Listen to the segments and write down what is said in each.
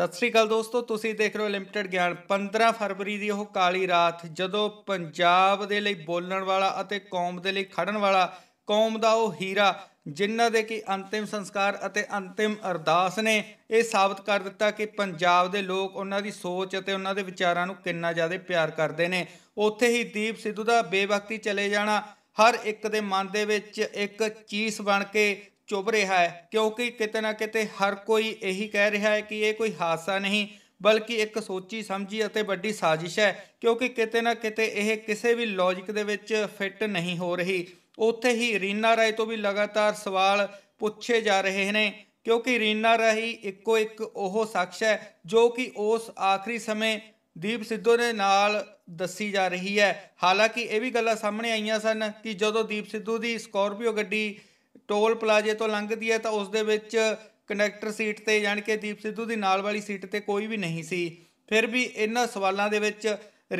ਸਤਿ ਸ੍ਰੀ ਅਕਾਲ ਦੋਸਤੋ ਤੁਸੀਂ ਦੇਖ ਰਹੇ ਹੋ ਲਿਮਟਿਡ ਗਿਆਨ 15 ਫਰਵਰੀ ਦੀ ਉਹ ਕਾਲੀ ਰਾਤ ਜਦੋਂ ਪੰਜਾਬ ਦੇ ਲਈ ਬੋਲਣ ਵਾਲਾ ਅਤੇ ਕੌਮ ਦੇ ਲਈ ਖੜਨ ਵਾਲਾ ਕੌਮ ਦਾ ਉਹ ਹੀਰਾ ਜਿਨ੍ਹਾਂ ਦੇ ਕਿ ਅੰਤਿਮ ਸੰਸਕਾਰ ਅਤੇ ਅੰਤਿਮ ਅਰਦਾਸ ਨੇ ਇਹ ਸਾਬਤ ਕਰ ਦਿੱਤਾ ਕਿ ਪੰਜਾਬ ਦੇ ਲੋਕ ਉਹਨਾਂ ਦੀ ਸੋਚ ਅਤੇ ਉਹਨਾਂ ਦੇ ਵਿਚਾਰਾਂ ਨੂੰ ਕਿੰਨਾ ਜ਼ਿਆਦਾ ਪਿਆਰ ਕਰਦੇ ਨੇ ਉੱਥੇ ਹੀ ਦੀਪ ਸਿੱਧੂ ਦਾ ਬੇਵਕਤੀ ਚਲੇ ਜਾਣਾ ਹਰ ਇੱਕ ਦੇ ਮਨ ਦੇ ਵਿੱਚ ਇੱਕ ਚੀਸ ਬਣ ਕੇ ਚੁਭ ਰਿਹਾ ਹੈ ਕਿਉਂਕਿ ਕਿਤੇ ਨਾ ਕਿਤੇ ਹਰ ਕੋਈ ਇਹੀ ਕਹਿ ਰਿਹਾ ਹੈ ਕਿ ਇਹ ਕੋਈ ਹਾਦਸਾ ਨਹੀਂ ਬਲਕਿ ਇੱਕ ਸੋਚੀ ਸਮਝੀ ਅਤੇ ਵੱਡੀ ਸਾਜ਼ਿਸ਼ ਹੈ ਕਿਉਂਕਿ ਕਿਤੇ ਨਾ ਕਿਤੇ ਇਹ ਕਿਸੇ ਵੀ ਲੌਜੀਕ ਦੇ ਵਿੱਚ ਫਿੱਟ ਨਹੀਂ ਹੋ ਰਹੀ ਉੱਥੇ ਹੀ ਰੀਨਾ ਰਾਏ ਤੋਂ ਵੀ ਲਗਾਤਾਰ ਸਵਾਲ ਪੁੱਛੇ ਜਾ ਰਹੇ ਨੇ ਕਿਉਂਕਿ ਰੀਨਾ ਰਾਹੀ ਇੱਕੋ ਇੱਕ ਉਹ ਸ਼ਖਸ ਹੈ ਜੋ ਕਿ ਉਸ ਆਖਰੀ ਸਮੇਂ ਦੀਪ ਸਿੱਧੂ ਦੇ ਨਾਲ ਦੱਸੀ ਜਾ ਰਹੀ ਹੈ ਹਾਲਾਂਕਿ ਇਹ ਵੀ ਗੱਲਾਂ ਸਾਹਮਣੇ ਆਈਆਂ ਸਨ ਕਿ ਜਦੋਂ ਦੀਪ ਸਿੱਧੂ ਦੀ ਸਕੋਰਪੀਓ ਗੱਡੀ ਟੋਲ ਪਲਾਜ਼ੇ ਤੋਂ ਲੰਘਦੀ ਹੈ ਤਾਂ ਉਸ ਦੇ ਵਿੱਚ ਕਨੈਕਟਰ ਸੀਟ ਤੇ ਜਾਣ ਕੇ ਦੀਪ ਸਿੱਧੂ ਦੀ ਨਾਲ ਵਾਲੀ ਸੀਟ ਤੇ ਕੋਈ ਵੀ ਨਹੀਂ ਸੀ ਫਿਰ ਵੀ ਇਹਨਾਂ ਸਵਾਲਾਂ ਦੇ ਵਿੱਚ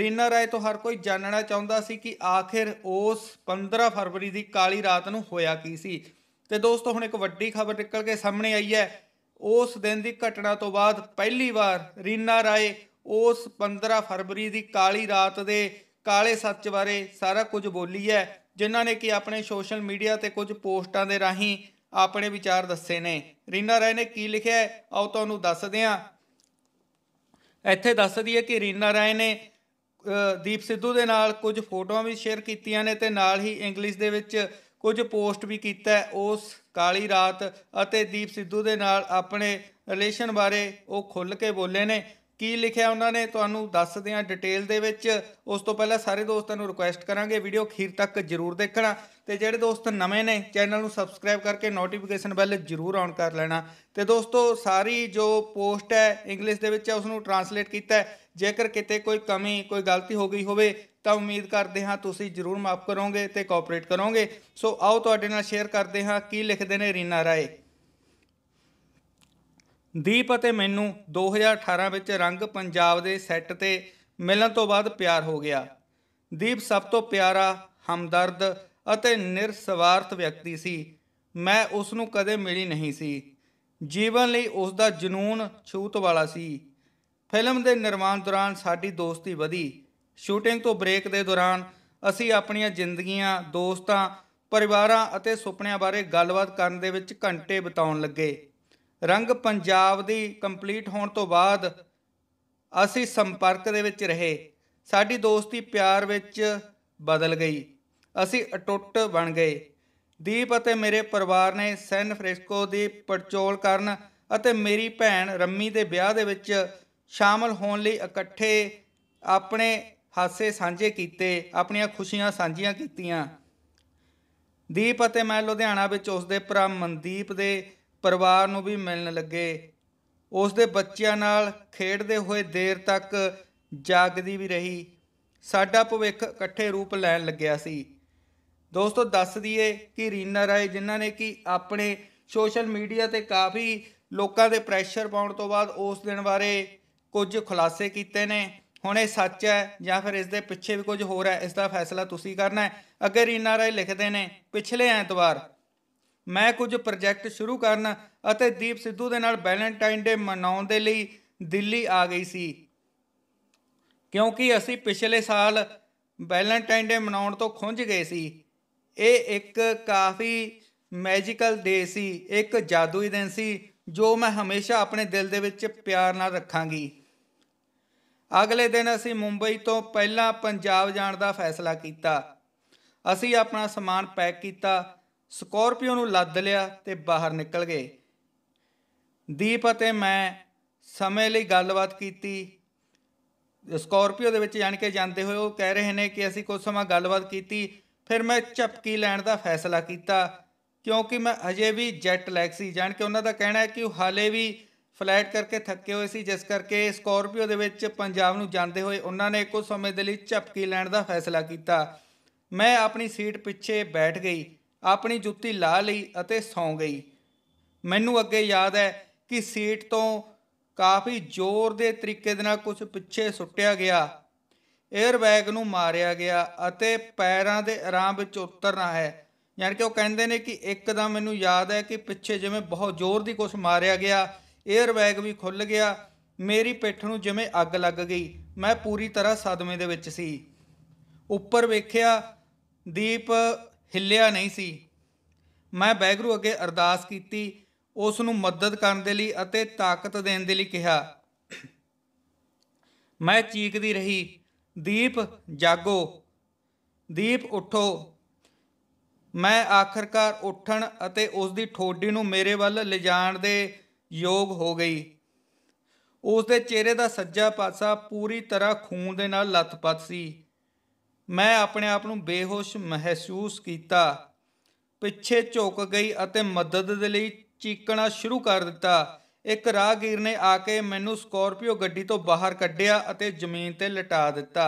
ਰੀਨਾ ਰਾਏ ਤੋਂ ਹਰ ਕੋਈ ਜਾਣਨਾ ਚਾਹੁੰਦਾ ਸੀ ਕਿ ਆਖਿਰ ਉਸ 15 ਫਰਵਰੀ ਦੀ ਕਾਲੀ ਰਾਤ ਨੂੰ ਹੋਇਆ ਕੀ ਸੀ ਤੇ ਦੋਸਤੋ ਹੁਣ ਇੱਕ ਵੱਡੀ ਖਬਰ ਨਿਕਲ ਕੇ ਸਾਹਮਣੇ ਆਈ ਹੈ ਉਸ ਦਿਨ ਦੀ ਘਟਨਾ ਤੋਂ ਬਾਅਦ ਪਹਿਲੀ ਵਾਰ ਰੀਨਾ ਰਾਏ ਉਸ 15 ਫਰਵਰੀ ਦੀ ਕਾਲੀ ਰਾਤ ਦੇ ਕਾਲੇ ਸੱਚ ਬਾਰੇ ਸਾਰਾ ਕੁਝ ਬੋਲੀ ਹੈ ਜਿਨ੍ਹਾਂ ਨੇ ਕਿ ਆਪਣੇ ਸੋਸ਼ਲ ਮੀਡੀਆ ਤੇ ਕੁਝ ਪੋਸਟਾਂ ਦੇ ਰਾਹੀਂ ਆਪਣੇ ਵਿਚਾਰ ਦੱਸੇ ਨੇ ਰੀਨਾ ਰਾਏ ਨੇ ਕੀ ਲਿਖਿਆ ਆਓ ਤੁਹਾਨੂੰ ਦੱਸਦੇ ਹਾਂ ਇੱਥੇ ਦੱਸਦੀ ਹੈ ਕਿ ਰੀਨਾ ਰਾਏ ਨੇ ਦੀਪ ਸਿੱਧੂ ਦੇ ਨਾਲ ਕੁਝ ਫੋਟੋਆਂ ਵੀ ਸ਼ੇਅਰ ਕੀਤੀਆਂ ਨੇ ਤੇ ਨਾਲ ਹੀ ਇੰਗਲਿਸ਼ ਦੇ ਵਿੱਚ ਕੁਝ ਪੋਸਟ ਵੀ ਕੀਤਾ ਉਸ ਕਾਲੀ ਰਾਤ ਅਤੇ ਦੀਪ ਸਿੱਧੂ ਦੇ ਨਾਲ ਆਪਣੇ ਰਿਲੇਸ਼ਨ ਬਾਰੇ ਉਹ ਖੁੱਲ੍ਹ ਕੇ ਬੋਲੇ ਨੇ ਕੀ ਲਿਖਿਆ ਉਹਨਾਂ ਨੇ ਤੁਹਾਨੂੰ ਦੱਸਦੇ ਆ ਡਿਟੇਲ ਦੇ ਵਿੱਚ ਉਸ ਤੋਂ ਪਹਿਲਾਂ ਸਾਰੇ ਦੋਸਤਾਂ ਨੂੰ ਰਿਕੁਐਸਟ ਕਰਾਂਗੇ ਵੀਡੀਓ ਅਖੀਰ ਤੱਕ ਜਰੂਰ ਦੇਖਣਾ ਤੇ ਜਿਹੜੇ ਦੋਸਤ ਨਵੇਂ ਨੇ ਚੈਨਲ ਨੂੰ ਸਬਸਕ੍ਰਾਈਬ ਕਰਕੇ ਨੋਟੀਫਿਕੇਸ਼ਨ ਬੈਲ ਜਰੂਰ ਔਨ ਕਰ ਲੈਣਾ ਤੇ ਦੋਸਤੋ ਸਾਰੀ ਜੋ ਪੋਸਟ ਹੈ ਇੰਗਲਿਸ਼ ਦੇ ਵਿੱਚ ਹੈ ਉਸ ਨੂੰ ਟਰਾਂਸਲੇਟ ਕੀਤਾ ਹੈ ਜੇਕਰ ਕਿਤੇ ਕੋਈ ਕਮੀ ਕੋਈ ਗਲਤੀ ਹੋ ਗਈ ਹੋਵੇ ਤਾਂ ਉਮੀਦ ਕਰਦੇ ਹਾਂ ਤੁਸੀਂ ਜਰੂਰ ਮਾਫ ਕਰੋਗੇ ਤੇ ਕੋਆਪਰੇਟ ਕਰੋਗੇ ਸੋ ਆਓ ਤੁਹਾਡੇ ਨਾਲ ਸ਼ੇਅਰ ਕਰਦੇ ਹਾਂ ਕੀ ਲਿਖਦੇ ਨੇ ਰੀਨਾ ਰਾਏ ਦੀਪ ਅਤੇ ਮੈਨੂੰ 2018 ਵਿੱਚ ਰੰਗ ਪੰਜਾਬ ਦੇ ਸੈੱਟ ਤੇ ਮਿਲਣ ਤੋਂ ਬਾਅਦ ਪਿਆਰ ਹੋ ਗਿਆ ਦੀਪ ਸਭ ਤੋਂ ਪਿਆਰਾ ਹਮਦਰਦ ਅਤੇ ਨਿਰਸਵਾਰਥ ਵਿਅਕਤੀ ਸੀ ਮੈਂ ਉਸ ਨੂੰ ਕਦੇ ਮਿਲੀ ਨਹੀਂ ਸੀ ਜੀਵਨ ਲਈ ਉਸ ਦਾ ਜਨੂਨ ਛੂਤ ਵਾਲਾ ਸੀ ਫਿਲਮ ਦੇ ਨਿਰਮਾਣ ਦੌਰਾਨ ਸਾਡੀ ਦੋਸਤੀ ਵਧੀ ਸ਼ੂਟਿੰਗ ਤੋਂ ਬ੍ਰੇਕ ਦੇ ਦੌਰਾਨ ਅਸੀਂ ਆਪਣੀਆਂ ਜ਼ਿੰਦਗੀਆਂ ਦੋਸਤਾਂ ਪਰਿਵਾਰਾਂ ਅਤੇ ਸੁਪਨਿਆਂ ਬਾਰੇ ਗੱਲਬਾਤ ਕਰਨ ਦੇ ਵਿੱਚ ਘੰਟੇ ਬਿਤਾਉਣ ਲੱਗੇ ਰੰਗ ਪੰਜਾਬ ਦੀ ਕੰਪਲੀਟ ਹੋਣ ਤੋਂ ਬਾਅਦ ਅਸੀਂ ਸੰਪਰਕ ਦੇ ਵਿੱਚ ਰਹੇ ਸਾਡੀ ਦੋਸਤੀ ਪਿਆਰ ਵਿੱਚ ਬਦਲ ਗਈ ਅਸੀਂ ਅਟੁੱਟ ਬਣ ਗਏ ਦੀਪ ਅਤੇ ਮੇਰੇ ਪਰਿਵਾਰ ਨੇ ਸੈਨ ਫ੍ਰੈਂਸਿਸਕੋ ਦੀ ਪਰਚੋਲ ਕਰਨ ਅਤੇ ਮੇਰੀ ਭੈਣ ਰੰਮੀ ਦੇ ਵਿਆਹ ਦੇ ਵਿੱਚ ਸ਼ਾਮਲ ਹੋਣ ਲਈ ਇਕੱਠੇ ਆਪਣੇ ਹਾਸੇ ਸਾਂਝੇ ਕੀਤੇ ਆਪਣੀਆਂ ਖੁਸ਼ੀਆਂ ਸਾਂਝੀਆਂ ਕੀਤੀਆਂ ਦੀਪ ਅਤੇ ਮੈਂ ਲੁਧਿਆਣਾ ਵਿੱਚ ਉਸ ਦੇ ਭਰਾ ਮਨਦੀਪ ਦੇ ਪਰਿਵਾਰ ਨੂੰ ਵੀ ਮਿਲਣ ਲੱਗੇ ਉਸ ਦੇ ਬੱਚਿਆਂ ਨਾਲ ਖੇਡਦੇ ਹੋਏ ਦੇਰ ਤੱਕ ਜਾਗਦੀ ਵੀ ਰਹੀ ਸਾਡਾ ਭਵਿੱਖ ਇਕੱਠੇ ਰੂਪ ਲੈਣ ਲੱਗਿਆ ਸੀ ਦੋਸਤੋ ਦੱਸ ਦਈਏ ਕਿ ਰੀਨਾ ਰਾਏ ਜਿਨ੍ਹਾਂ ਨੇ ਕਿ ਆਪਣੇ ਸੋਸ਼ਲ ਮੀਡੀਆ ਤੇ ਕਾਫੀ ਲੋਕਾਂ ਦੇ ਪ੍ਰੈਸ਼ਰ ਪਾਉਣ ਤੋਂ ਬਾਅਦ ਉਸ ਦਿਨ ਬਾਰੇ ਕੁਝ ਖੁਲਾਸੇ ਕੀਤੇ ਨੇ ਹੁਣ ਇਹ ਸੱਚ ਹੈ ਜਾਂ ਫਿਰ ਇਸ ਦੇ ਪਿੱਛੇ ਵੀ ਕੁਝ ਹੋਰ ਹੈ ਇਸ ਦਾ ਫੈਸਲਾ ਤੁਸੀਂ ਕਰਨਾ ਹੈ ਅਗਰ ਰੀਨਾ ਰਾਏ ਲਿਖਦੇ ਨੇ ਪਿਛਲੇ ਐਤਵਾਰ ਮੈਂ ਕੁਝ ਪ੍ਰੋਜੈਕਟ ਸ਼ੁਰੂ ਕਰਨ ਅਤੇ ਦੀਪ ਸਿੱਧੂ ਦੇ ਨਾਲ ਵੈਲੈਂਟਾਈਨ ਡੇ ਮਨਾਉਣ ਦੇ ਲਈ ਦਿੱਲੀ ਆ ਗਈ ਸੀ ਕਿਉਂਕਿ ਅਸੀਂ ਪਿਛਲੇ ਸਾਲ ਵੈਲੈਂਟਾਈਨ ਡੇ ਮਨਾਉਣ ਤੋਂ ਖੁੰਝ ਗਏ ਸੀ ਇਹ ਇੱਕ ਕਾਫੀ ਮੈਜੀਕਲ ਡੇ ਸੀ ਇੱਕ ਜਾਦੂਈ ਦਿਨ ਸੀ ਜੋ ਮੈਂ ਹਮੇਸ਼ਾ ਆਪਣੇ ਦਿਲ ਦੇ ਵਿੱਚ ਪਿਆਰ ਨਾਲ ਰੱਖਾਂਗੀ ਅਗਲੇ ਦਿਨ ਅਸੀਂ ਮੁੰਬਈ ਤੋਂ ਪਹਿਲਾਂ ਪੰਜਾਬ ਜਾਣ ਦਾ ਫੈਸਲਾ ਕੀਤਾ ਅਸੀਂ ਆਪਣਾ ਸਮਾਨ ਪੈਕ ਕੀਤਾ ਸਕੋਰਪੀਓ ਨੂੰ ਲੱਦ ਲਿਆ ਤੇ ਬਾਹਰ ਨਿਕਲ ਗਏ ਦੀਪ ਅਤੇ ਮੈਂ ਸਮੇਂ ਲਈ ਗੱਲਬਾਤ ਕੀਤੀ ਸਕੋਰਪੀਓ ਦੇ ਵਿੱਚ ਜਾਣ ਕੇ ਜਾਂਦੇ ਹੋਏ ਉਹ ਕਹਿ ਰਹੇ ਨੇ ਕਿ ਅਸੀਂ ਕੁਝ ਸਮਾਂ ਗੱਲਬਾਤ ਕੀਤੀ ਫਿਰ ਮੈਂ ਝਪਕੀ ਲੈਣ ਦਾ ਫੈਸਲਾ ਕੀਤਾ ਕਿਉਂਕਿ ਮੈਂ ਅਜੇ ਵੀ ਜੈਟ ਲੈਗ ਸੀ ਜਾਣ ਕੇ ਉਹਨਾਂ ਦਾ ਕਹਿਣਾ ਹੈ ਕਿ ਉਹ ਹਾਲੇ ਵੀ ਫਲੈਟ ਕਰਕੇ ਥੱਕੇ ਹੋਏ ਸੀ ਜਿਸ ਕਰਕੇ ਸਕੋਰਪੀਓ ਦੇ ਵਿੱਚ ਪੰਜਾਬ ਨੂੰ ਜਾਂਦੇ ਹੋਏ ਉਹਨਾਂ ਨੇ ਕੁਝ ਸਮੇਂ ਦੇ ਲਈ ਝਪਕੀ ਲੈਣ ਦਾ ਫੈਸਲਾ ਕੀਤਾ ਮੈਂ ਆਪਣੀ ਸੀਟ ਪਿੱਛੇ ਬੈਠ ਗਈ ਆਪਣੀ ਜੁੱਤੀ ਲਾ ਲਈ ਅਤੇ ਸੌਂ ਗਈ ਮੈਨੂੰ ਅੱਗੇ ਯਾਦ ਹੈ ਕਿ ਸੀਟ ਤੋਂ ਕਾਫੀ ਜ਼ੋਰ ਦੇ ਤਰੀਕੇ ਦੇ ਨਾਲ ਕੁਝ ਪਿੱਛੇ ਸੁੱਟਿਆ ਗਿਆ 에ਅਰ ਬੈਗ ਨੂੰ ਮਾਰਿਆ ਗਿਆ ਅਤੇ ਪੈਰਾਂ ਦੇ ਆਰਾਮ ਵਿੱਚ ਉਤਰਨਾ ਹੈ ਯਾਨੀ ਕਿ ਉਹ ਕਹਿੰਦੇ ਨੇ ਕਿ ਇੱਕਦਮ ਮੈਨੂੰ ਯਾਦ ਹੈ ਕਿ ਪਿੱਛੇ ਜਿਵੇਂ ਬਹੁਤ ਜ਼ੋਰ ਦੀ ਕੁਝ ਮਾਰਿਆ ਗਿਆ 에ਅਰ ਬੈਗ ਵੀ ਖੁੱਲ ਗਿਆ ਮੇਰੀ ਪਿੱਠ ਨੂੰ ਜਿਵੇਂ ਅੱਗ ਲੱਗ ਗਈ ਮੈਂ ਪੂਰੀ ਤਰ੍ਹਾਂ ਸਦਮੇ ਦੇ ਵਿੱਚ ਸੀ ਉੱਪਰ ਵੇਖਿਆ ਦੀਪ ਹਿੱਲਿਆ ਨਹੀਂ ਸੀ ਮੈਂ ਬੈਗਰੂ ਅੱਗੇ ਅਰਦਾਸ ਕੀਤੀ ਉਸ ਨੂੰ ਮਦਦ ਕਰਨ ਦੇ ਲਈ ਅਤੇ ਤਾਕਤ ਦੇਣ ਦੇ ਲਈ ਕਿਹਾ ਮੈਂ ਚੀਕਦੀ ਰਹੀ ਦੀਪ ਜਾਗੋ ਦੀਪ ਉਠੋ ਮੈਂ ਆਖਰਕਾਰ ਉੱਠਣ ਅਤੇ ਉਸ ਦੀ ਠੋਡੀ ਨੂੰ ਮੇਰੇ ਵੱਲ ਲਿਜਾਣ ਦੇ ਯੋਗ ਹੋ ਗਈ ਉਸ ਦੇ ਚਿਹਰੇ ਦਾ ਸੱਜਾ ਪਾਸਾ ਪੂਰੀ ਤਰ੍ਹਾਂ ਖੂਨ ਦੇ ਨਾਲ ਲੱਥਪੱਥ ਸੀ ਮੈਂ ਆਪਣੇ ਆਪ ਨੂੰ ਬੇਹੋਸ਼ ਮਹਿਸੂਸ ਕੀਤਾ ਪਿੱਛੇ ਝੁਕ ਗਈ ਅਤੇ ਮਦਦ ਦੇ ਲਈ ਚੀਕਣਾ ਸ਼ੁਰੂ ਕਰ ਦਿੱਤਾ ਇੱਕ ਰਾਹਗੀਰ ਨੇ ਆ ਕੇ ਮੈਨੂੰ ਸਕੋਰਪੀਓ ਗੱਡੀ ਤੋਂ ਬਾਹਰ ਕੱਢਿਆ ਅਤੇ ਜ਼ਮੀਨ ਤੇ ਲਟਾ ਦਿੱਤਾ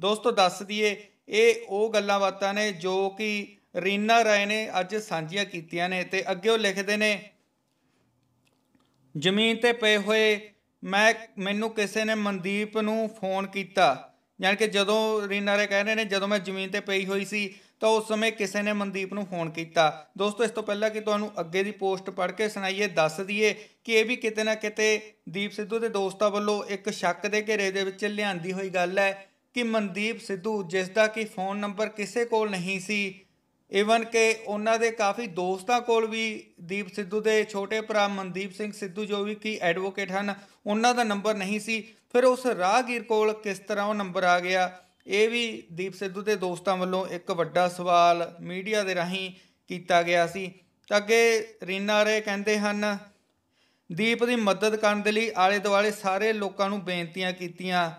ਦੋਸਤੋ ਦੱਸ ਦਈਏ ਇਹ ਉਹ ਗੱਲਾਂ ਬਾਤਾਂ ਨੇ ਜੋ ਕਿ ਰੀਨਾ ਰਾਏ ਨੇ ਅੱਜ ਸਾਂਝੀਆਂ ਕੀਤੀਆਂ ਨੇ ਤੇ ਅੱਗੇ ਉਹ ਲਿਖਦੇ ਨੇ ਜ਼ਮੀਨ ਤੇ ਪਏ ਹੋਏ ਮੈਂ ਮੈਨੂੰ ਕਿਸੇ ਨੇ ਮਨਦੀਪ ਨੂੰ ਫੋਨ ਕੀਤਾ ਯਾਨੀ ਕਿ ਜਦੋਂ ਰੀਨਾਰੇ ਕਹਿ ਰਹੇ ਨੇ ਜਦੋਂ ਮੈਂ ਜ਼ਮੀਨ ਤੇ ਪਈ ਹੋਈ ਸੀ ਤਾਂ ਉਸ ਸਮੇਂ ਕਿਸੇ ਨੇ ਮਨਦੀਪ ਨੂੰ ਫੋਨ ਕੀਤਾ ਦੋਸਤੋ ਇਸ ਤੋਂ ਪਹਿਲਾਂ ਕਿ ਤੁਹਾਨੂੰ ਅੱਗੇ ਦੀ ਪੋਸਟ ਪੜ੍ਹ ਕੇ ਸੁਣਾਈਏ ਦੱਸ ਦਈਏ ਕਿ ਇਹ ਵੀ ਕਿਤੇ ਨਾ ਕਿਤੇ ਦੀਪ ਸਿੱਧੂ ਦੇ ਦੋਸਤਾਂ ਵੱਲੋਂ ਇੱਕ ਸ਼ੱਕ ਦੇ ਘੇਰੇ ਦੇ ਵਿੱਚ ਲਿਆਂਦੀ ਹੋਈ ਗੱਲ ਹੈ ਕਿ ਮਨਦੀਪ ਸਿੱਧੂ ਜਿਸ ਦਾ ਕਿ ਫੋਨ ਨੰਬਰ ਕਿਸੇ ਕੋਲ ਨਹੀਂ ਸੀ ਇਵਨ ਕਿ ਉਹਨਾਂ ਦੇ ਕਾਫੀ ਦੋਸਤਾਂ ਕੋਲ ਵੀ ਦੀਪ ਸਿੱਧੂ ਦੇ ਛੋਟੇ ਭਰਾ ਮਨਦੀਪ ਸਿੰਘ ਸਿੱਧੂ ਜੋ ਵੀ ਕੀ ਐਡਵੋਕੇਟ ਹਨ ਉਹਨਾਂ ਦਾ ਨੰਬਰ ਨਹੀਂ ਸੀ ਫਿਰ ਉਸ ਰਾਹਗੀਰ ਕੋਲ ਕਿਸ ਤਰ੍ਹਾਂ ਉਹ ਨੰਬਰ ਆ ਗਿਆ ਇਹ ਵੀ ਦੀਪ ਸਿੱਧੂ ਦੇ ਦੋਸਤਾਂ ਵੱਲੋਂ ਇੱਕ ਵੱਡਾ ਸਵਾਲ ਮੀਡੀਆ ਦੇ ਰਾਹੀਂ ਕੀਤਾ ਗਿਆ ਸੀ ਤਾਂ ਅੱਗੇ ਰੀਨਾ ਰੇ ਕਹਿੰਦੇ ਹਨ ਦੀਪ ਦੀ ਮਦਦ ਕਰਨ ਦੇ ਲਈ ਆਲੇ ਦੁਆਲੇ ਸਾਰੇ ਲੋਕਾਂ ਨੂੰ ਬੇਨਤੀਆਂ ਕੀਤੀਆਂ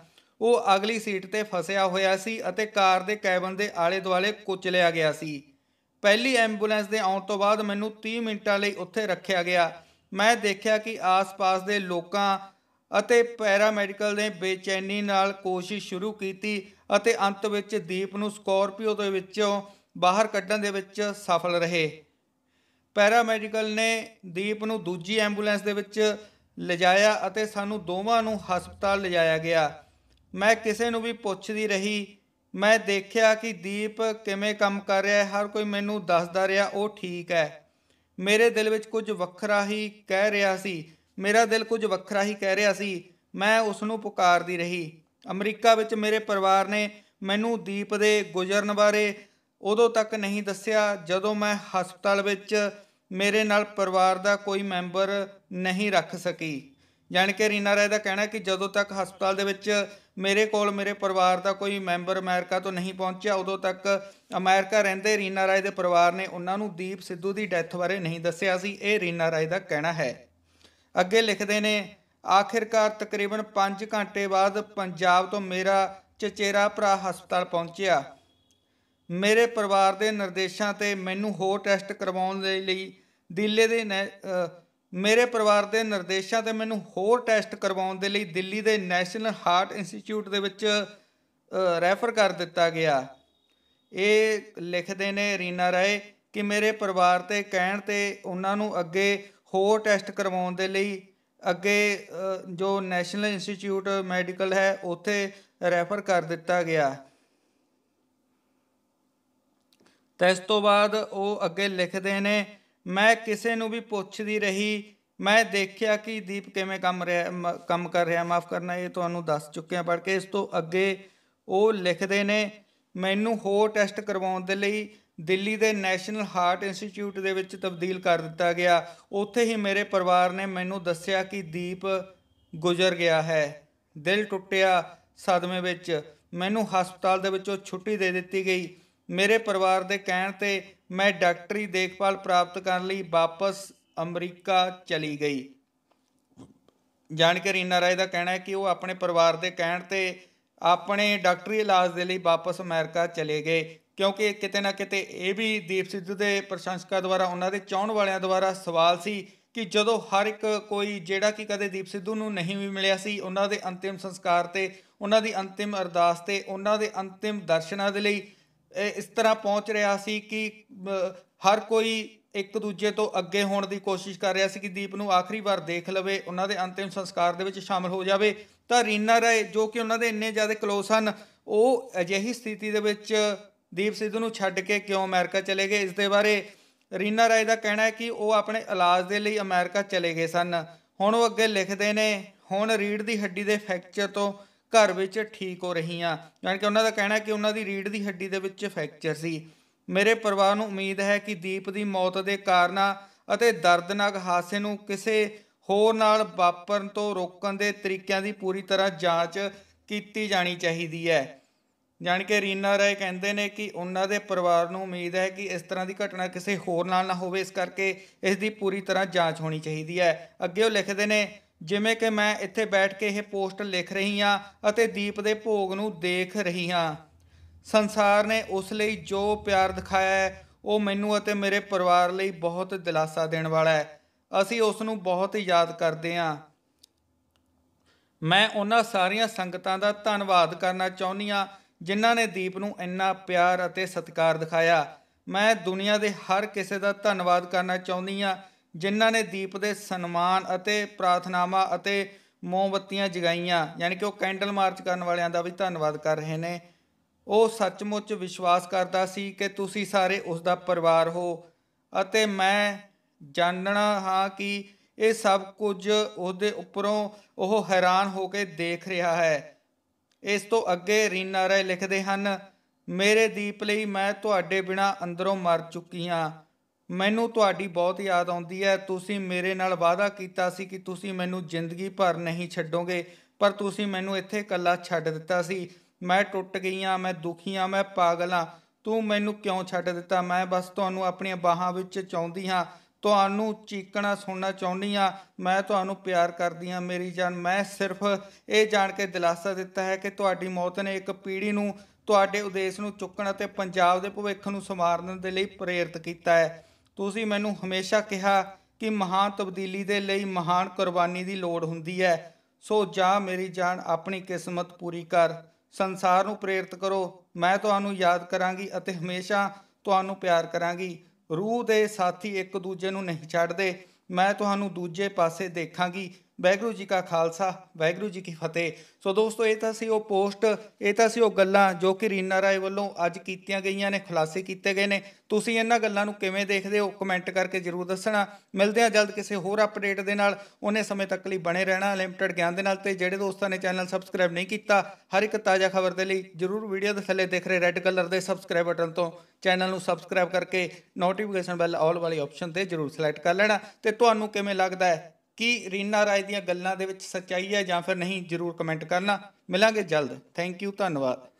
ਉਹ ਅਗਲੀ ਸੀਟ ਤੇ ਫਸਿਆ ਹੋਇਆ ਸੀ ਅਤੇ ਕਾਰ ਦੇ ਕੈਬਨ ਦੇ ਆਲੇ ਦੁਆਲੇ ਕੁਚਲਿਆ ਗਿਆ ਸੀ ਪਹਿਲੀ ਐਂਬੂਲੈਂਸ ਦੇ ਆਉਣ ਤੋਂ ਬਾਅਦ ਮੈਨੂੰ 30 ਮਿੰਟਾਂ ਲਈ ਉੱਥੇ ਰੱਖਿਆ ਗਿਆ ਮੈਂ ਦੇਖਿਆ ਕਿ ਆਸ-ਪਾਸ ਦੇ ਲੋਕਾਂ ਅਤੇ ਪੈਰਾਮੈਡੀਕਲ ਨੇ ਬੇਚੈਨੀ ਨਾਲ ਕੋਸ਼ਿਸ਼ ਸ਼ੁਰੂ ਕੀਤੀ ਅਤੇ ਅੰਤ ਵਿੱਚ ਦੀਪ ਨੂੰ ਸਕੋਰਪੀਓ ਦੇ ਵਿੱਚੋਂ ਬਾਹਰ ਕੱਢਣ ਦੇ ਵਿੱਚ ਸਫਲ ਰਹੇ ਪੈਰਾਮੈਡੀਕਲ ਨੇ ਦੀਪ ਨੂੰ ਦੂਜੀ ਐਂਬੂਲੈਂਸ ਦੇ ਵਿੱਚ ਲਿਜਾਇਆ ਅਤੇ ਸਾਨੂੰ ਦੋਵਾਂ ਨੂੰ ਹਸਪਤਾਲ ਲਿਜਾਇਆ ਗਿਆ ਮੈਂ ਕਿਸੇ ਨੂੰ ਵੀ ਪੁੱਛਦੀ ਰਹੀ ਮੈਂ ਦੇਖਿਆ ਕਿ ਦੀਪ ਕਿਵੇਂ ਕੰਮ ਕਰ ਰਿਹਾ ਹੈ ਹਰ ਕੋਈ ਮੈਨੂੰ ਦੱਸਦਾ ਰਿਹਾ ਉਹ ਠੀਕ ਹੈ ਮੇਰੇ ਦਿਲ ਵਿੱਚ ਕੁਝ ਵੱਖਰਾ ਹੀ ਕਹਿ ਰਿਹਾ ਸੀ ਮੇਰਾ ਦਿਲ ਕੁਝ ਵੱਖਰਾ ਹੀ ਕਹਿ ਰਿਹਾ ਸੀ ਮੈਂ ਉਸ ਨੂੰ ਪੁਕਾਰਦੀ ਰਹੀ ਅਮਰੀਕਾ ਵਿੱਚ ਮੇਰੇ ਪਰਿਵਾਰ ਨੇ ਮੈਨੂੰ ਦੀਪ ਦੇ ਗੁਜ਼ਰਨ ਬਾਰੇ ਉਦੋਂ ਤੱਕ ਨਹੀਂ ਦੱਸਿਆ ਜਦੋਂ ਮੈਂ ਹਸਪਤਾਲ ਵਿੱਚ ਮੇਰੇ ਨਾਲ ਪਰਿਵਾਰ ਦਾ ਕੋਈ ਮੈਂਬਰ ਨਹੀਂ ਰੱਖ ਸਕੀ ਜਾਣੀ ਕਿ ਰੀਨਾ ਰਾਏ ਦਾ ਕਹਿਣਾ ਕਿ ਜਦੋਂ ਤੱਕ ਹਸਪਤਾਲ ਦੇ ਵਿੱਚ ਮੇਰੇ ਕੋਲ ਮੇਰੇ ਪਰਿਵਾਰ ਦਾ ਕੋਈ ਮੈਂਬਰ ਅਮਰੀਕਾ ਤੋਂ ਨਹੀਂ ਪਹੁੰਚਿਆ ਉਦੋਂ ਤੱਕ ਅਮਰੀਕਾ ਰਹਿੰਦੇ ਰੀਨਾ ਰਾਏ ਦੇ ਪਰਿਵਾਰ ਨੇ ਉਹਨਾਂ ਨੂੰ ਦੀਪ ਸਿੱਧੂ ਦੀ ਡੈਥ ਬਾਰੇ ਨਹੀਂ ਦੱਸਿਆ ਸੀ ਇਹ ਰੀਨਾ ਰਾਏ ਦਾ ਕਹਿਣਾ ਹੈ ਅੱਗੇ ਲਿਖਦੇ ਨੇ ਆਖਿਰਕਾਰ ਤਕਰੀਬਨ 5 ਘੰਟੇ ਬਾਅਦ ਪੰਜਾਬ ਤੋਂ ਮੇਰਾ ਚਚੇਰਾ ਭਰਾ ਹਸਪਤਾਲ ਪਹੁੰਚਿਆ ਮੇਰੇ ਪਰਿਵਾਰ ਦੇ ਨਿਰਦੇਸ਼ਾਂ ਤੇ ਮੈਨੂੰ ਹੋਰ ਟੈਸਟ ਕਰਵਾਉਣ ਦੇ ਲਈ ਦਿੱਲੀ ਦੇ ਮੇਰੇ ਪਰਿਵਾਰ ਦੇ ਨਿਰਦੇਸ਼ਾਂ ਤੇ ਮੈਨੂੰ ਹੋਰ ਟੈਸਟ ਕਰਵਾਉਣ ਦੇ ਲਈ ਦਿੱਲੀ ਦੇ ਨੈਸ਼ਨਲ ਹਾਰਟ ਇੰਸਟੀਚਿਊਟ ਦੇ ਵਿੱਚ ਰੈਫਰ ਕਰ ਦਿੱਤਾ ਗਿਆ ਇਹ ਲਿਖਦੇ ਨੇ ਰੀਨਾ ਰਾਏ ਕਿ ਮੇਰੇ ਪਰਿਵਾਰ ਤੇ ਕਹਿਣ ਤੇ ਉਹਨਾਂ ਨੂੰ ਅੱਗੇ ਹੋਰ ਟੈਸਟ ਕਰਵਾਉਣ ਦੇ ਲਈ ਅੱਗੇ ਜੋ ਨੈਸ਼ਨਲ ਇੰਸਟੀਚਿਊਟ ਮੈਡੀਕਲ ਹੈ ਉੱਥੇ ਰੈਫਰ ਕਰ ਦਿੱਤਾ ਗਿਆ ਤੇ ਇਸ ਤੋਂ ਬਾਅਦ ਉਹ ਅੱਗੇ ਲਿਖਦੇ ਨੇ ਮੈਂ ਕਿਸੇ ਨੂੰ ਵੀ ਪੁੱਛਦੀ ਰਹੀ ਮੈਂ ਦੇਖਿਆ ਕਿ ਦੀਪ ਕਿਵੇਂ ਕੰਮ ਰਿਹਾ ਕੰਮ ਕਰ ਰਿਹਾ ਮਾਫ ਕਰਨਾ ਇਹ ਤੁਹਾਨੂੰ ਦੱਸ ਚੁੱਕੇ ਆ ਪੜ ਕੇ ਇਸ ਤੋਂ ਅੱਗੇ ਉਹ ਲਿਖਦੇ ਨੇ ਮੈਨੂੰ ਹੋਰ ਟੈਸਟ ਕਰਵਾਉਣ ਦੇ ਲਈ ਦਿੱਲੀ ਦੇ ਨੈਸ਼ਨਲ ਹਾਰਟ ਇੰਸਟੀਚਿਊਟ ਦੇ ਵਿੱਚ ਤਬਦੀਲ ਕਰ ਦਿੱਤਾ ਗਿਆ ਉੱਥੇ ਹੀ ਮੇਰੇ ਪਰਿਵਾਰ ਨੇ ਮੈਨੂੰ ਦੱਸਿਆ ਕਿ ਦੀਪ ਗੁਜ਼ਰ ਗਿਆ ਹੈ ਦਿਲ ਟੁੱਟਿਆ ਸਦਮੇ ਵਿੱਚ ਮੈਨੂੰ ਹਸਪਤਾਲ ਦੇ ਵਿੱਚੋਂ ਛੁੱਟੀ ਦੇ ਦਿੱਤੀ ਗਈ ਮੇਰੇ ਪਰਿਵਾਰ ਦੇ ਕਹਿਣ ਤੇ ਮੈਂ ਡਾਕਟਰੀ ਦੇਖਭਾਲ ਪ੍ਰਾਪਤ ਕਰਨ ਲਈ ਵਾਪਸ ਅਮਰੀਕਾ ਚਲੀ ਗਈ ਜਾਣਕਾਰੀ ਰਾਏ ਦਾ ਕਹਿਣਾ ਹੈ ਕਿ ਉਹ ਆਪਣੇ ਪਰਿਵਾਰ ਦੇ ਕਹਿਣ ਤੇ ਆਪਣੇ ਡਾਕਟਰੀ ਇਲਾਜ ਦੇ ਲਈ ਵਾਪਸ ਅਮਰੀਕਾ ਚਲੇ ਗਏ ਕਿਉਂਕਿ ਕਿਤੇ ਨਾ ਕਿਤੇ ਇਹ ਵੀ ਦੀਪ ਸਿੱਧੂ ਦੇ ਪ੍ਰਸ਼ੰਸਕਾਂ ਦੁਆਰਾ ਉਹਨਾਂ ਦੇ ਚਾਹਣ ਵਾਲਿਆਂ ਦੁਆਰਾ ਸਵਾਲ ਸੀ ਕਿ ਜਦੋਂ ਹਰ ਇੱਕ ਕੋਈ ਜਿਹੜਾ ਕਿ ਕਦੇ ਦੀਪ ਸਿੱਧੂ ਨੂੰ ਨਹੀਂ ਵੀ ਮਿਲਿਆ ਸੀ ਉਹਨਾਂ ਦੇ ਅੰਤਿਮ ਸੰਸਕਾਰ ਤੇ ਉਹਨਾਂ ਦੀ ਅੰਤਿਮ ਅਰਦਾਸ ਤੇ ਉਹਨਾਂ ਦੇ ਅੰਤਿਮ ਦਰਸ਼ਨਾਂ ਦੇ ਲਈ ਇਸ ਤਰ੍ਹਾਂ ਪਹੁੰਚ ਰਿਹਾ ਸੀ ਕਿ ਹਰ ਕੋਈ ਇੱਕ ਦੂਜੇ ਤੋਂ ਅੱਗੇ ਹੋਣ ਦੀ ਕੋਸ਼ਿਸ਼ ਕਰ ਰਿਹਾ ਸੀ ਕਿ ਦੀਪ ਨੂੰ ਆਖਰੀ ਵਾਰ ਦੇਖ ਲਵੇ ਉਹਨਾਂ ਦੇ ਅੰਤਿਮ ਸੰਸਕਾਰ ਦੇ ਵਿੱਚ ਸ਼ਾਮਲ ਹੋ ਜਾਵੇ ਤਾਂ ਰੀਨਾ ਰਾਏ ਜੋ ਕਿ ਉਹਨਾਂ ਦੇ ਇੰਨੇ ਜ਼ਿਆਦਾ ਕਲੋਸ ਹਨ ਉਹ ਅਜਿਹੀ ਸਥਿਤੀ ਦੇ ਵਿੱਚ ਦੀਪ ਸਿੱਧੂ ਨੂੰ ਛੱਡ ਕੇ ਕਿਉਂ ਅਮਰੀਕਾ ਚਲੇ ਗਏ ਇਸ ਦੇ ਬਾਰੇ ਰੀਨਾ ਰਾਏ ਦਾ ਕਹਿਣਾ ਹੈ ਕਿ ਉਹ ਆਪਣੇ ਇਲਾਜ ਦੇ ਲਈ ਅਮਰੀਕਾ ਚਲੇ ਗਏ ਸਨ ਹੁਣ ਉਹ ਅੱਗੇ ਲਿਖਦੇ ਨੇ ਹੁਣ ਰੀੜ ਦੀ ਹੱਡੀ ਦੇ ਫ੍ਰੈਕਚਰ ਤੋਂ ਘਰ ਵਿੱਚ ਠੀਕ ਹੋ ਰਹੀਆਂ ਯਾਨੀ ਕਿ ਉਹਨਾਂ ਦਾ ਕਹਿਣਾ ਹੈ ਕਿ ਉਹਨਾਂ ਦੀ ਰੀੜ ਦੀ ਹੱਡੀ ਦੇ ਵਿੱਚ ਫ੍ਰੈਕਚਰ ਸੀ ਮੇਰੇ ਪਰਿਵਾਰ ਨੂੰ ਉਮੀਦ ਹੈ ਕਿ ਦੀਪ ਦੀ ਮੌਤ ਦੇ ਕਾਰਨਾਂ ਅਤੇ ਦਰਦਨਾਕ ਹਾਦਸੇ ਨੂੰ ਕਿਸੇ ਹੋਰ ਨਾਲ ਵਾਪਰਨ ਤੋਂ ਰੋਕਣ ਦੇ ਤਰੀਕਿਆਂ ਦੀ ਪੂਰੀ ਤਰ੍ਹਾਂ ਜਾਂਚ ਕੀਤੀ ਜਾਣੀ ਚਾਹੀਦੀ ਹੈ ਯਾਨੀ ਕਿ ਰੀਨਾ ਰਾਏ ਕਹਿੰਦੇ ਨੇ ਕਿ ਉਹਨਾਂ ਦੇ ਪਰਿਵਾਰ ਨੂੰ ਉਮੀਦ ਹੈ ਕਿ ਇਸ ਤਰ੍ਹਾਂ ਦੀ ਘਟਨਾ ਕਿਸੇ ਹੋਰ ਨਾਲ ਨਾ ਹੋਵੇ ਇਸ ਕਰਕੇ ਇਸ ਦੀ ਪੂਰੀ ਤਰ੍ਹਾਂ ਜਾਂਚ ਹੋਣੀ ਚਾਹੀਦੀ ਹੈ ਅੱਗੇ ਉਹ ਲਿਖਦੇ ਨੇ ਜਿਵੇਂ ਕਿ ਮੈਂ ਇੱਥੇ ਬੈਠ ਕੇ ਇਹ ਪੋਸਟ ਲਿਖ ਰਹੀ ਹਾਂ ਅਤੇ ਦੀਪ ਦੇ ਭੋਗ ਨੂੰ ਦੇਖ ਰਹੀ ਹਾਂ ਸੰਸਾਰ ਨੇ ਉਸ ਲਈ ਜੋ ਪਿਆਰ ਦਿਖਾਇਆ ਹੈ ਉਹ ਮੈਨੂੰ ਅਤੇ ਮੇਰੇ ਪਰਿਵਾਰ ਲਈ ਬਹੁਤ ਦਿਲਾਸਾ ਦੇਣ ਵਾਲਾ ਹੈ ਅਸੀਂ ਉਸ ਨੂੰ ਬਹੁਤ ਯਾਦ ਕਰਦੇ ਹਾਂ ਮੈਂ ਉਹਨਾਂ ਸਾਰੀਆਂ ਸੰਗਤਾਂ ਦਾ ਧੰਨਵਾਦ ਕਰਨਾ ਚਾਹੁੰਦੀ ਹਾਂ ਜਿਨ੍ਹਾਂ ਨੇ ਦੀਪ ਨੂੰ ਇੰਨਾ ਪਿਆਰ ਅਤੇ ਸਤਿਕਾਰ ਦਿਖਾਇਆ ਮੈਂ ਦੁਨੀਆ ਦੇ ਹਰ ਕਿਸੇ ਦਾ ਧੰਨਵਾਦ ਕਰਨਾ ਚਾਹੁੰਦੀ ਹਾਂ ਜਿਨ੍ਹਾਂ ਨੇ ਦੀਪ ਦੇ ਸਨਮਾਨ ਅਤੇ ਪ੍ਰਾਰਥਨਾਵਾਂ ਅਤੇ ਮੋਮਬੱਤੀਆਂ ਜਗਾਈਆਂ ਯਾਨੀ ਕਿ ਉਹ ਕੈਂਡਲ ਮਾਰਚ ਕਰਨ ਵਾਲਿਆਂ ਦਾ ਵੀ ਧੰਨਵਾਦ ਕਰ ਰਹੇ ਨੇ ਉਹ ਸੱਚਮੁੱਚ ਵਿਸ਼ਵਾਸ ਕਰਦਾ ਸੀ ਕਿ ਤੁਸੀਂ ਸਾਰੇ ਉਸ ਦਾ ਪਰਿਵਾਰ ਹੋ ਅਤੇ ਮੈਂ ਜਾਣਨਾ ਹਾਂ ਕਿ ਇਹ ਸਭ ਕੁਝ ਉਹਦੇ ਉੱਪਰੋਂ ਉਹ ਹੈਰਾਨ ਹੋ ਕੇ ਦੇਖ ਰਿਹਾ ਹੈ ਇਸ ਤੋਂ ਅੱਗੇ ਰੀਨਾ ਰਾਏ ਲਿਖਦੇ ਹਨ ਮੇਰੇ ਦੀਪ ਲਈ ਮੈਂ ਤੁਹਾਡੇ ਬਿਨਾ ਅੰਦਰੋਂ ਮਰ ਚੁੱਕੀ ਹਾਂ ਮੈਨੂੰ ਤੁਹਾਡੀ ਬਹੁਤ ਯਾਦ ਆਉਂਦੀ ਹੈ ਤੁਸੀਂ ਮੇਰੇ ਨਾਲ ਵਾਅਦਾ ਕੀਤਾ ਸੀ ਕਿ ਤੁਸੀਂ ਮੈਨੂੰ ਜ਼ਿੰਦਗੀ ਭਰ ਨਹੀਂ ਛੱਡੋਗੇ ਪਰ ਤੁਸੀਂ ਮੈਨੂੰ ਇੱਥੇ ਇਕੱਲਾ ਛੱਡ ਦਿੱਤਾ ਸੀ ਮੈਂ ਟੁੱਟ ਗਈ ਆ ਮੈਂ ਦੁਖੀ ਆ ਮੈਂ ਪਾਗਲ ਆ ਤੂੰ ਮੈਨੂੰ ਕਿਉਂ ਛੱਡ ਦਿੱਤਾ ਮੈਂ ਬਸ ਤੁਹਾਨੂੰ ਆਪਣੀਆਂ ਬਾਹਾਂ ਵਿੱਚ ਚਾਹੁੰਦੀ ਹਾਂ ਤੁਹਾਨੂੰ ਚੀਕਣਾ ਸੁਣਨਾ ਚਾਹੁੰਦੀ ਆ ਮੈਂ ਤੁਹਾਨੂੰ ਪਿਆਰ ਕਰਦੀ ਆ ਮੇਰੀ ਜਾਨ ਮੈਂ ਸਿਰਫ ਇਹ ਜਾਣ ਕੇ ਦਿਲਾਸਾ ਦਿੱਤਾ ਹੈ ਕਿ ਤੁਹਾਡੀ ਮੌਤ ਨੇ ਇੱਕ ਪੀੜ੍ਹੀ ਨੂੰ ਤੁਹਾਡੇ ਉਦੇਸ਼ ਨੂੰ ਚੁੱਕਣ ਅਤੇ ਪੰਜਾਬ ਦੇ ਭਵਿੱਖ ਨੂੰ ਸੰਵਾਰਨ ਦੇ ਲਈ ਪ੍ਰੇਰਿਤ ਕੀਤਾ ਹੈ ਤੁਸੀਂ ਮੈਨੂੰ ਹਮੇਸ਼ਾ ਕਿਹਾ ਕਿ ਮਹਾਨ ਤਬਦੀਲੀ ਦੇ ਲਈ ਮਹਾਨ ਕੁਰਬਾਨੀ ਦੀ ਲੋੜ ਹੁੰਦੀ ਹੈ ਸੋ ਜਾ ਮੇਰੀ ਜਾਨ ਆਪਣੀ ਕਿਸਮਤ ਪੂਰੀ ਕਰ ਸੰਸਾਰ ਨੂੰ ਪ੍ਰੇਰਿਤ ਕਰੋ ਮੈਂ ਤੁਹਾਨੂੰ ਯਾਦ ਕਰਾਂਗੀ ਅਤੇ ਹਮੇਸ਼ਾ ਤੁਹਾਨੂੰ ਪਿਆਰ ਕਰਾਂਗੀ ਰੂਹ ਦੇ ਸਾਥੀ ਇੱਕ ਦੂਜੇ ਨੂੰ ਨਹੀਂ ਛੱਡਦੇ ਮੈਂ ਤੁਹਾਨੂੰ ਦੂਜੇ ਪਾਸੇ ਦੇਖਾਂਗੀ ਵੈਗਰੂ ਜੀ ਕਾ ਖਾਲਸਾ ਵੈਗਰੂ ਜੀ ਕੀ ਫਤਿਹ ਸੋ ਦੋਸਤੋ ਇਹ ਤਾਂ ਸੀ ਉਹ ਪੋਸਟ ਇਹ ਤਾਂ ਸੀ ਉਹ ਗੱਲਾਂ ਜੋ ਕਿ ਰੀਨਾ ਰਾਏ ਵੱਲੋਂ ਅੱਜ ਕੀਤੀਆਂ ਗਈਆਂ ਨੇ ਖੁਲਾਸੇ ਕੀਤੇ ਗਏ ਨੇ ਤੁਸੀਂ ਇਹਨਾਂ ਗੱਲਾਂ ਨੂੰ ਕਿਵੇਂ ਦੇਖਦੇ ਹੋ ਕਮੈਂਟ ਕਰਕੇ ਜਰੂਰ ਦੱਸਣਾ ਮਿਲਦੇ ਹਾਂ ਜਲਦ ਕਿਸੇ ਹੋਰ ਅਪਡੇਟ ਦੇ ਨਾਲ ਉਹਨੇ ਸਮੇਂ ਤੱਕ ਲਈ ਬਣੇ ਰਹਿਣਾ ਲਿਮਟਿਡ ਗਿਆਨ ਦੇ ਨਾਲ ਤੇ ਜਿਹੜੇ ਦੋਸਤਾਂ ਨੇ ਚੈਨਲ ਸਬਸਕ੍ਰਾਈਬ ਨਹੀਂ ਕੀਤਾ ਹਰ ਇੱਕ ਤਾਜ਼ਾ ਖਬਰ ਦੇ ਲਈ ਜਰੂਰ ਵੀਡੀਓ ਦੇ ਥੱਲੇ ਦੇਖ ਰਹੇ ਰੈੱਡ ਕਲਰ ਦੇ ਸਬਸਕ੍ਰਾਈਬ ਬਟਨ ਤੋਂ ਚੈਨਲ ਨੂੰ ਸਬਸਕ੍ਰਾਈਬ ਕਰਕੇ ਨੋਟੀਫਿਕੇਸ਼ਨ ਬੈਲ ਆਲ ਵਾਲੀ ਆਪਸ਼ਨ ਤੇ ਜਰੂਰ ਸਿਲੈਕਟ ਕਰ ਲੈਣਾ ਤੇ ਤੁਹਾਨੂੰ ਕਿਵੇਂ ਲੱਗਦਾ ਹੈ ਕਿ ਰੀਨਾ ਰਾਏ ਦੀਆਂ ਗੱਲਾਂ ਦੇ ਵਿੱਚ ਸੱਚਾਈ ਹੈ ਜਾਂ ਫਿਰ ਨਹੀਂ ਜਰੂਰ ਕਮੈਂਟ ਕਰਨਾ ਮਿਲਾਂਗੇ ਜਲਦ ਥੈਂਕ ਯੂ ਧੰਨਵਾਦ